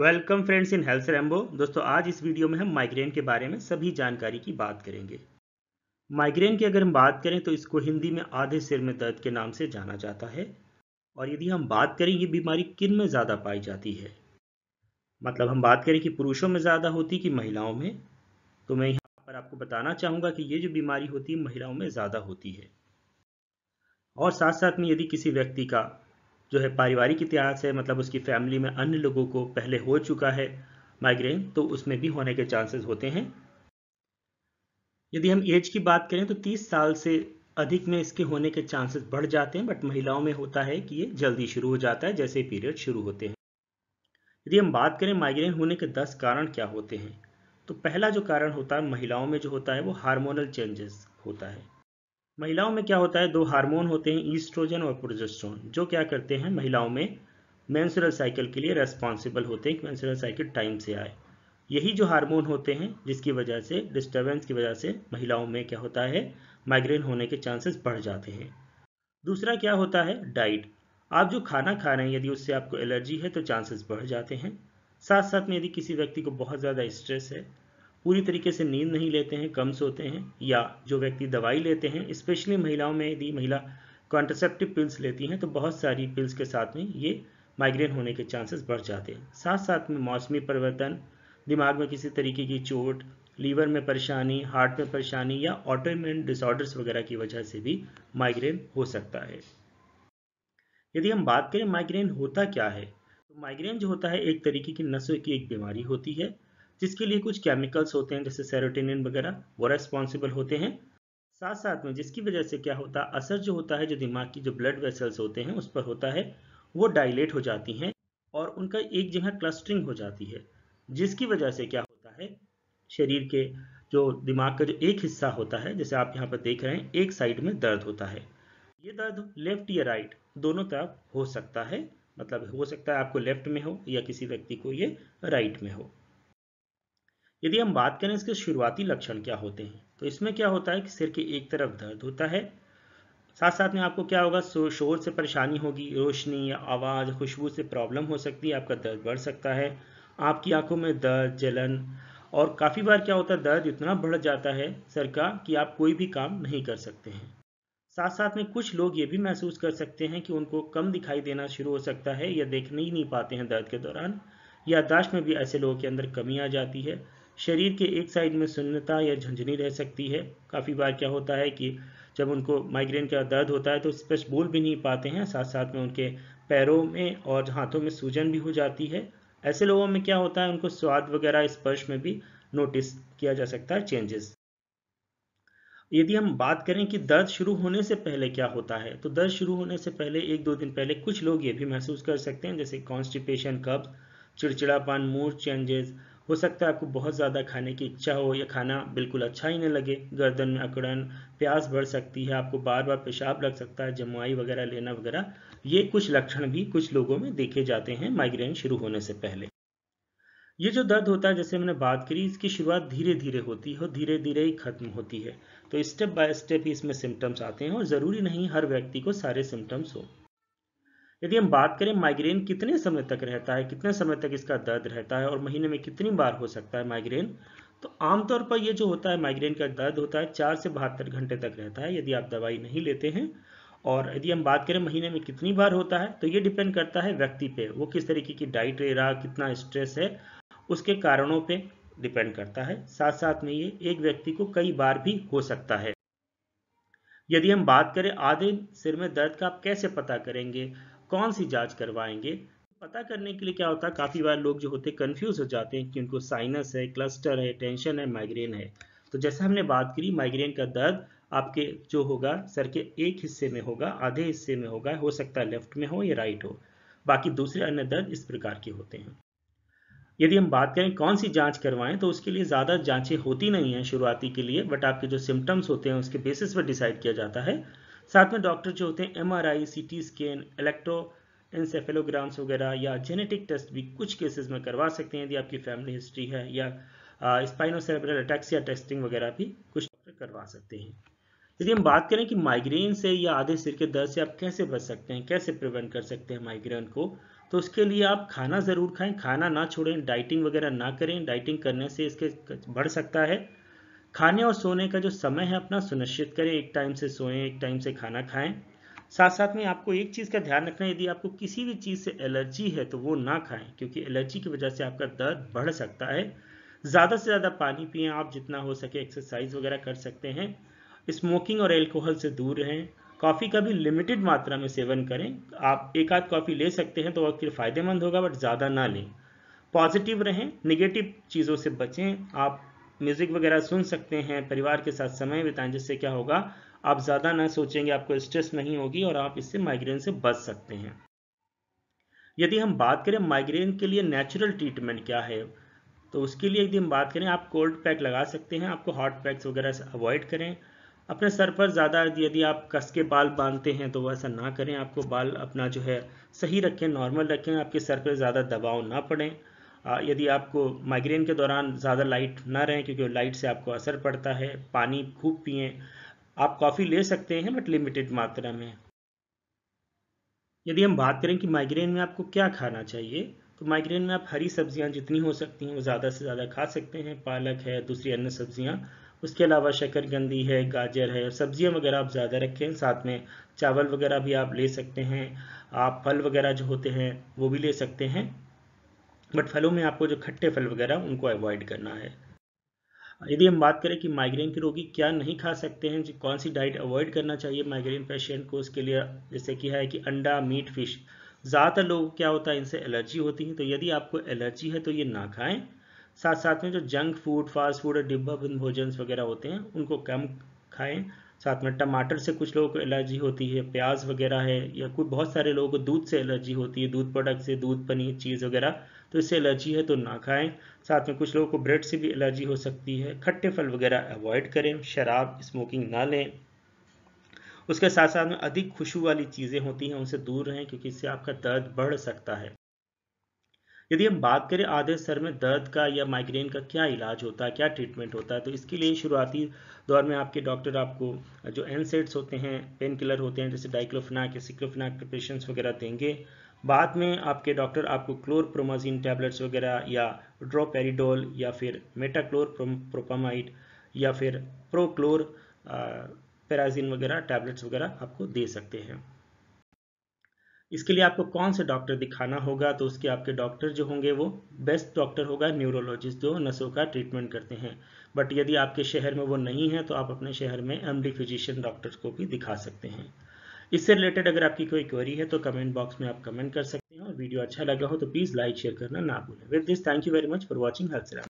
welcome friends in health Rambo दोस्तों आज इस वीडियो में हम माइग्रेन के बारे में सभी जानकारी की बात करेंगे माइग्रेन की अगर हम बात करें तो इसको हिंदी में आधे सिर में दर्द के नाम से जाना जाता है और यदि हम बात करें ये बीमारी किन में ज़्यादा पाई जाती है मतलब हम बात करें कि पुरुषों में ज़्यादा होती कि महिलाओं में तो मैं यहाँ पर आपको बताना चाहूँगा कि ये जो बीमारी होती है महिलाओं में ज़्यादा होती है और साथ साथ में यदि किसी व्यक्ति का जो है पारिवारिक इतिहास है मतलब उसकी फैमिली में अन्य लोगों को पहले हो चुका है माइग्रेन तो उसमें भी होने के चांसेस होते हैं यदि हम एज की बात करें तो 30 साल से अधिक में इसके होने के चांसेस बढ़ जाते हैं बट महिलाओं में होता है कि ये जल्दी शुरू हो जाता है जैसे पीरियड शुरू होते हैं यदि हम बात करें माइग्रेन होने के 10 कारण क्या होते हैं तो पहला जो कारण होता है महिलाओं में जो होता है वो हार्मोनल चेंजेस होता है महिलाओं में क्या होता है दो हार्मोन होते हैं ईस्ट्रोजन और प्रोजेस्ट्रोन जो क्या करते हैं महिलाओं में मैंसुरल साइकिल के लिए रेस्पॉन्सिबल होते हैं कि मैंसुरल साइकिल टाइम से आए यही जो हार्मोन होते हैं जिसकी वजह से डिस्टर्बेंस की वजह से महिलाओं में क्या होता है माइग्रेन होने के चांसेस बढ़ जाते हैं दूसरा क्या होता है डाइट आप जो खाना खा रहे हैं यदि उससे आपको एलर्जी है तो चांसेस बढ़ जाते हैं साथ साथ में यदि किसी व्यक्ति को बहुत ज़्यादा स्ट्रेस है पूरी तरीके से नींद नहीं लेते हैं कम सोते हैं या जो व्यक्ति दवाई लेते हैं स्पेशली महिलाओं में यदि महिला कॉन्ट्रसेप्टिव पिल्स लेती हैं तो बहुत सारी पिल्स के साथ में ये माइग्रेन होने के चांसेस बढ़ जाते हैं साथ साथ में मौसमी परिवर्तन दिमाग में किसी तरीके की चोट लीवर में परेशानी हार्ट में परेशानी या ऑटोइम्यून डिसऑर्डर्स वगैरह की वजह से भी माइग्रेन हो सकता है यदि हम बात करें माइग्रेन होता क्या है तो माइग्रेन जो होता है एक तरीके की नसों की एक बीमारी होती है जिसके लिए कुछ केमिकल्स होते हैं जैसे सेरोटेनिन वगैरह वो रेस्पॉन्सिबल होते हैं साथ साथ में जिसकी वजह से क्या होता है असर जो होता है जो दिमाग की जो ब्लड वेसल्स होते हैं उस पर होता है वो डायलेट हो जाती हैं और उनका एक जगह क्लस्टरिंग हो जाती है जिसकी वजह से क्या होता है शरीर के जो दिमाग का जो एक हिस्सा होता है जैसे आप यहाँ पर देख रहे हैं एक साइड में दर्द होता है ये दर्द लेफ्ट या राइट दोनों तरफ हो सकता है मतलब हो सकता है आपको लेफ्ट में हो या किसी व्यक्ति को ये राइट में हो यदि हम बात करें इसके शुरुआती लक्षण क्या होते हैं तो इसमें क्या होता है कि सिर के एक तरफ दर्द होता है साथ साथ में आपको क्या होगा शोर से परेशानी होगी रोशनी या आवाज़ खुशबू से प्रॉब्लम हो सकती है आपका दर्द बढ़ सकता है आपकी आंखों में दर्द जलन और काफ़ी बार क्या होता है दर्द इतना बढ़ जाता है सर का कि आप कोई भी काम नहीं कर सकते हैं साथ साथ में कुछ लोग ये भी महसूस कर सकते हैं कि उनको कम दिखाई देना शुरू हो सकता है या देख नहीं, नहीं पाते हैं दर्द के दौरान याददाश्त में भी ऐसे लोगों के अंदर कमी आ जाती है शरीर के एक साइड में सुन्नता या झंझनी रह सकती है काफ़ी बार क्या होता है कि जब उनको माइग्रेन का दर्द होता है तो स्पष्ट बोल भी नहीं पाते हैं साथ साथ में उनके पैरों में और हाथों में सूजन भी हो जाती है ऐसे लोगों में क्या होता है उनको स्वाद वगैरह स्पर्श में भी नोटिस किया जा सकता है चेंजेस यदि हम बात करें कि दर्द शुरू होने से पहले क्या होता है तो दर्द शुरू होने से पहले एक दो दिन पहले कुछ लोग ये भी महसूस कर सकते हैं जैसे कॉन्स्टिपेशन कब्ज चिड़चिड़ापन मूड चेंजेस हो सकता है आपको बहुत ज़्यादा खाने की इच्छा हो या खाना बिल्कुल अच्छा ही नहीं लगे गर्दन में अकड़न प्यास बढ़ सकती है आपको बार बार पेशाब लग सकता है जमुआई वगैरह लेना वगैरह ये कुछ लक्षण भी कुछ लोगों में देखे जाते हैं माइग्रेन शुरू होने से पहले ये जो दर्द होता है जैसे मैंने बात करी इसकी शुरुआत धीरे धीरे होती है और धीरे धीरे ही खत्म होती है तो स्टेप बाय स्टेप ही इसमें सिम्टम्स आते हैं और ज़रूरी नहीं हर व्यक्ति को सारे सिम्टम्स हो यदि हम बात करें माइग्रेन कितने समय तक रहता है कितने समय तक इसका दर्द रहता है और महीने में कितनी बार हो सकता है माइग्रेन तो आमतौर पर यह जो होता है माइग्रेन का दर्द होता है चार से बहत्तर घंटे तक रहता है यदि आप दवाई नहीं लेते हैं और यदि हम बात करें महीने में कितनी बार होता है तो ये डिपेंड करता है व्यक्ति पे वो किस तरीके की डाइट ले रहा कितना स्ट्रेस है उसके कारणों पे डिपेंड करता है साथ साथ में ये एक व्यक्ति को कई बार भी हो सकता है यदि हम बात करें आधे सिर में दर्द का आप कैसे पता करेंगे कौन सी जांच करवाएंगे पता करने के लिए क्या होता है काफ़ी बार लोग जो होते हैं कन्फ्यूज़ हो जाते हैं कि उनको साइनस है क्लस्टर है टेंशन है माइग्रेन है तो जैसे हमने बात करी माइग्रेन का दर्द आपके जो होगा सर के एक हिस्से में होगा आधे हिस्से में होगा हो सकता है लेफ्ट में हो या राइट हो बाकी दूसरे अन्य दर्द इस प्रकार के होते हैं यदि हम बात करें कौन सी जांच करवाएं तो उसके लिए ज़्यादा जांचें होती नहीं हैं शुरुआती के लिए बट आपके जो सिम्टम्स होते हैं उसके बेसिस पर डिसाइड किया जाता है साथ में डॉक्टर जो होते हैं M R I C T scan electroencephalograms वगैरह या जेनेटिक टेस्ट भी कुछ केसेस में करवा सकते हैं यदि आपकी फैमिली हिस्ट्री है या स्पाइनोसेरेब्रल अटैक्स या टेस्टिंग वगैरह भी कुछ डॉक्टर करवा सकते हैं यदि हम बात करें कि माइग्रेन से या आधे सिर के दर्द से आप कैसे बच सकते हैं कैसे प्रिवेंट कर सकते हैं माइग्रेन को तो उसके लिए आप खाना ज़रूर खाएं खाना ना छोड़ें डाइटिंग वगैरह ना करें डाइटिंग करने से इसके बढ़ सकता है खाने और सोने का जो समय है अपना सुनिश्चित करें एक टाइम से सोएं एक टाइम से खाना खाएं साथ साथ में आपको एक चीज़ का ध्यान रखना है यदि आपको किसी भी चीज़ से एलर्जी है तो वो ना खाएं क्योंकि एलर्जी की वजह से आपका दर्द बढ़ सकता है ज़्यादा से ज़्यादा पानी पिए आप जितना हो सके एक्सरसाइज वगैरह कर सकते हैं स्मोकिंग और एल्कोहल से दूर रहें कॉफ़ी का भी लिमिटेड मात्रा में सेवन करें आप एक आध कॉफ़ी ले सकते हैं तो वह फिर फ़ायदेमंद होगा बट ज़्यादा ना लें पॉजिटिव रहें निगेटिव चीज़ों से बचें आप म्यूज़िक वगैरह सुन सकते हैं परिवार के साथ समय बिताएं जिससे क्या होगा आप ज़्यादा ना सोचेंगे आपको स्ट्रेस नहीं होगी और आप इससे माइग्रेन से बच सकते हैं यदि हम बात करें माइग्रेन के लिए नेचुरल ट्रीटमेंट क्या है तो उसके लिए यदि हम बात करें आप कोल्ड पैक लगा सकते हैं आपको हॉट पैक्स वगैरह अवॉइड करें अपने सर पर ज़्यादा यदि आप कस के बाल बांधते हैं तो वैसा ना करें आपको बाल अपना जो है सही रखें नॉर्मल रखें आपके सर पर ज़्यादा दबाव ना पड़े यदि आपको माइग्रेन के दौरान ज़्यादा लाइट ना रहें क्योंकि लाइट से आपको असर पड़ता है पानी खूब पिए आप कॉफ़ी ले सकते हैं बट लिमिटेड मात्रा में यदि हम बात करें कि माइग्रेन में आपको क्या खाना चाहिए तो माइग्रेन में आप हरी सब्जियां जितनी हो सकती हैं वो ज़्यादा से ज़्यादा खा सकते हैं पालक है दूसरी अन्य सब्जियां उसके अलावा शकरगंदी है गाजर है सब्जियां वगैरह आप ज़्यादा रखें साथ में चावल वगैरह भी आप ले सकते हैं आप फल वगैरह जो होते हैं वो भी ले सकते हैं बट फलों में आपको जो खट्टे फल वगैरह उनको अवॉइड करना है यदि हम बात करें कि माइग्रेन के रोगी क्या नहीं खा सकते हैं कौन सी डाइट अवॉइड करना चाहिए माइग्रेन पेशेंट को उसके लिए जैसे कि है कि अंडा मीट फिश ज़्यादातर लोग क्या होता है इनसे एलर्जी होती है तो यदि आपको एलर्जी है तो ये ना खाएं साथ साथ में जो जंक फूड फास्ट फूड और डिब्बा बंद भोजन वगैरह होते हैं उनको कम खाएं साथ में टमाटर से कुछ लोगों को एलर्जी होती है प्याज वगैरह है या कुछ बहुत सारे लोगों को दूध से एलर्जी होती है दूध प्रोडक्ट से दूध पनीर चीज़ वगैरह तो इससे एलर्जी है तो ना खाएं साथ में कुछ लोगों को ब्रेड से भी एलर्जी हो सकती है खट्टे फल वगैरह अवॉइड करें शराब स्मोकिंग ना लें उसके साथ साथ में अधिक खुशबू वाली चीज़ें होती हैं उनसे दूर रहें क्योंकि इससे आपका दर्द बढ़ सकता है यदि हम बात करें आधे सर में दर्द का या माइग्रेन का क्या इलाज होता है क्या ट्रीटमेंट होता है तो इसके लिए शुरुआती दौर में आपके डॉक्टर आपको जो एनसेट्स होते हैं पेन किलर होते हैं जैसे डाइक्लोफिनाक या सिक्लोफिनाक प्रिपरेशन वगैरह देंगे बाद में आपके डॉक्टर आपको क्लोरप्रोमाजीन टैबलेट्स वगैरह या ड्रोपेरिडोल या फिर मेटाक्लोर प्रोपामाइड या फिर प्रोक्लोर पेराजिन वगैरह टैबलेट्स वगैरह आपको दे सकते हैं इसके लिए आपको कौन से डॉक्टर दिखाना होगा तो उसके आपके डॉक्टर जो होंगे वो बेस्ट डॉक्टर होगा न्यूरोलॉजिस्ट जो नसों का ट्रीटमेंट करते हैं बट यदि आपके शहर में वो नहीं है तो आप अपने शहर में एमडी फिजिशियन डॉक्टर्स को भी दिखा सकते हैं इससे रिलेटेड अगर आपकी कोई क्वेरी है तो कमेंट बॉक्स में आप कमेंट कर सकते हैं और वीडियो अच्छा लगा हो तो प्लीज़ लाइक शेयर करना ना भूलें with this thank you very much for watching health